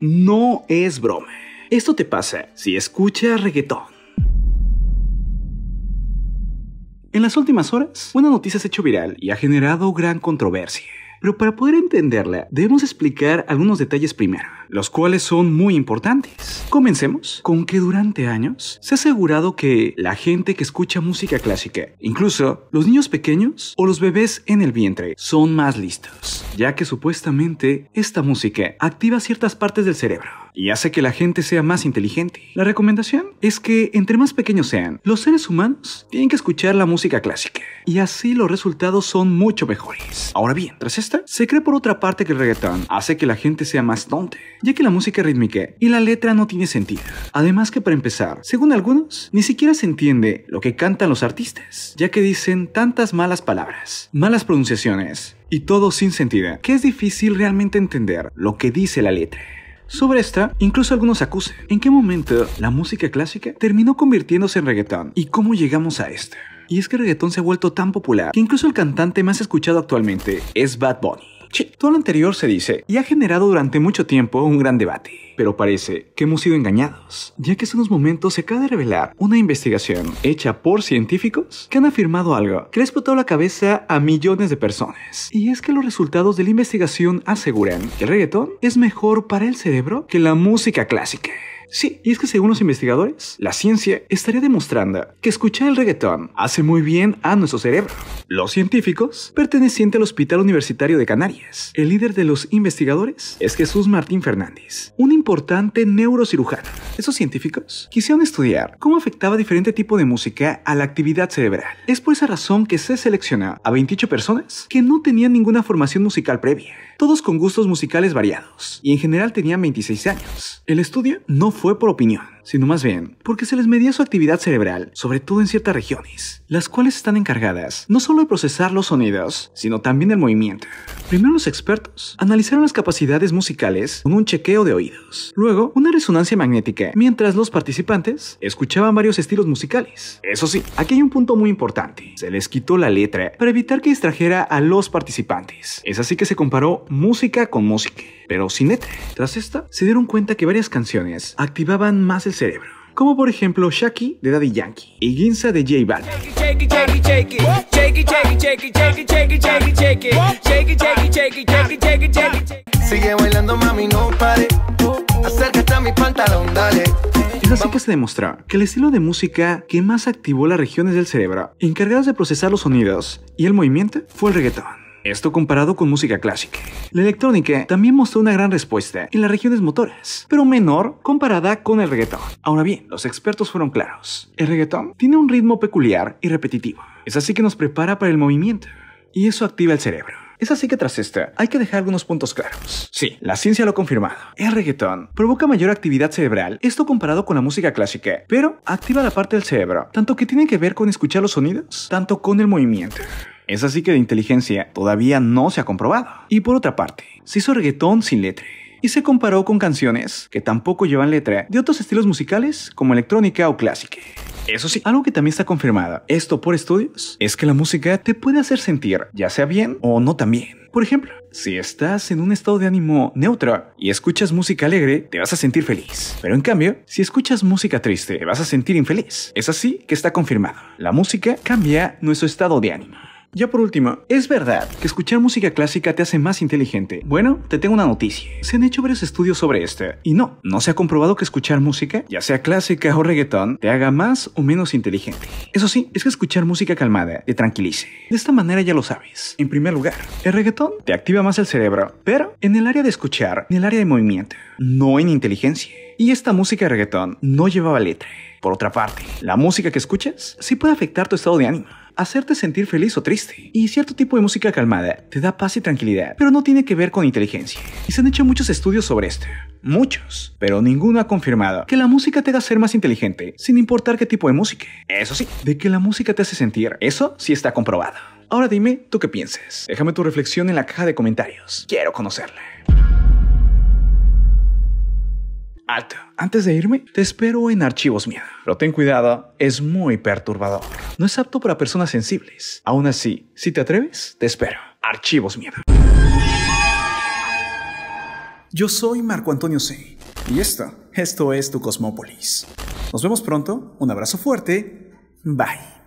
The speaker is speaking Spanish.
No es broma. Esto te pasa si escuchas reggaetón. En las últimas horas, una noticia se ha hecho viral y ha generado gran controversia. Pero para poder entenderla, debemos explicar algunos detalles primero los cuales son muy importantes. Comencemos con que durante años se ha asegurado que la gente que escucha música clásica, incluso los niños pequeños o los bebés en el vientre, son más listos, ya que supuestamente esta música activa ciertas partes del cerebro y hace que la gente sea más inteligente. La recomendación es que entre más pequeños sean, los seres humanos tienen que escuchar la música clásica y así los resultados son mucho mejores. Ahora bien, tras esta, se cree por otra parte que el reggaetón hace que la gente sea más tonta ya que la música rítmica y la letra no tiene sentido. Además que para empezar, según algunos, ni siquiera se entiende lo que cantan los artistas, ya que dicen tantas malas palabras, malas pronunciaciones y todo sin sentido, que es difícil realmente entender lo que dice la letra. Sobre esta, incluso algunos acusan en qué momento la música clásica terminó convirtiéndose en reggaetón y cómo llegamos a esto. Y es que el reggaetón se ha vuelto tan popular que incluso el cantante más escuchado actualmente es Bad Bunny. Todo lo anterior se dice y ha generado durante mucho tiempo un gran debate pero parece que hemos sido engañados, ya que hace unos momentos se acaba de revelar una investigación hecha por científicos que han afirmado algo que ha explotado la cabeza a millones de personas. Y es que los resultados de la investigación aseguran que el reggaetón es mejor para el cerebro que la música clásica. Sí, y es que según los investigadores, la ciencia estaría demostrando que escuchar el reggaetón hace muy bien a nuestro cerebro. Los científicos, pertenecientes al Hospital Universitario de Canarias, el líder de los investigadores es Jesús Martín Fernández, un importante neurocirujano esos científicos quisieron estudiar cómo afectaba diferente tipo de música a la actividad cerebral. Es por esa razón que se seleccionó a 28 personas que no tenían ninguna formación musical previa, todos con gustos musicales variados, y en general tenían 26 años. El estudio no fue por opinión sino más bien porque se les medía su actividad cerebral, sobre todo en ciertas regiones, las cuales están encargadas no solo de procesar los sonidos, sino también el movimiento. Primero los expertos analizaron las capacidades musicales con un chequeo de oídos, luego una resonancia magnética, mientras los participantes escuchaban varios estilos musicales. Eso sí, aquí hay un punto muy importante, se les quitó la letra para evitar que distrajera a los participantes. Es así que se comparó música con música, pero sin letra. Tras esta, se dieron cuenta que varias canciones activaban más el cerebro. Como por ejemplo Shaki de Daddy Yankee y Ginza de J Balvin. Es así que se demostró que el estilo de música que más activó las regiones del cerebro encargadas de procesar los sonidos y el movimiento fue el reggaetón. Esto comparado con música clásica. La electrónica también mostró una gran respuesta en las regiones motoras, pero menor comparada con el reggaetón. Ahora bien, los expertos fueron claros. El reggaetón tiene un ritmo peculiar y repetitivo. Es así que nos prepara para el movimiento. Y eso activa el cerebro. Es así que tras esto, hay que dejar algunos puntos claros. Sí, la ciencia lo ha confirmado. El reggaetón provoca mayor actividad cerebral, esto comparado con la música clásica, pero activa la parte del cerebro, tanto que tiene que ver con escuchar los sonidos, tanto con el movimiento. Es así que de inteligencia todavía no se ha comprobado. Y por otra parte, se hizo reggaetón sin letra y se comparó con canciones que tampoco llevan letra de otros estilos musicales como electrónica o clásica. Eso sí, algo que también está confirmado, esto por estudios, es que la música te puede hacer sentir, ya sea bien o no tan bien. Por ejemplo, si estás en un estado de ánimo neutro y escuchas música alegre, te vas a sentir feliz. Pero en cambio, si escuchas música triste, te vas a sentir infeliz. Es así que está confirmado. La música cambia nuestro estado de ánimo. Ya por último, ¿es verdad que escuchar música clásica te hace más inteligente? Bueno, te tengo una noticia. Se han hecho varios estudios sobre esto. Y no, no se ha comprobado que escuchar música, ya sea clásica o reggaetón, te haga más o menos inteligente. Eso sí, es que escuchar música calmada te tranquilice. De esta manera ya lo sabes. En primer lugar, el reggaetón te activa más el cerebro, pero en el área de escuchar, en el área de movimiento, no en inteligencia. Y esta música de reggaetón no llevaba letra. Por otra parte, la música que escuchas sí puede afectar tu estado de ánimo hacerte sentir feliz o triste. Y cierto tipo de música calmada te da paz y tranquilidad, pero no tiene que ver con inteligencia. Y se han hecho muchos estudios sobre esto. Muchos, pero ninguno ha confirmado que la música te haga ser más inteligente, sin importar qué tipo de música. Eso sí, de que la música te hace sentir, eso sí está comprobado. Ahora dime, ¿tú qué piensas? Déjame tu reflexión en la caja de comentarios. Quiero conocerla. Alto, antes de irme, te espero en Archivos Miedo. Pero ten cuidado, es muy perturbador. No es apto para personas sensibles. Aún así, si te atreves, te espero. Archivos Miedo. Yo soy Marco Antonio C. Y esto, esto es tu Cosmópolis. Nos vemos pronto, un abrazo fuerte, bye.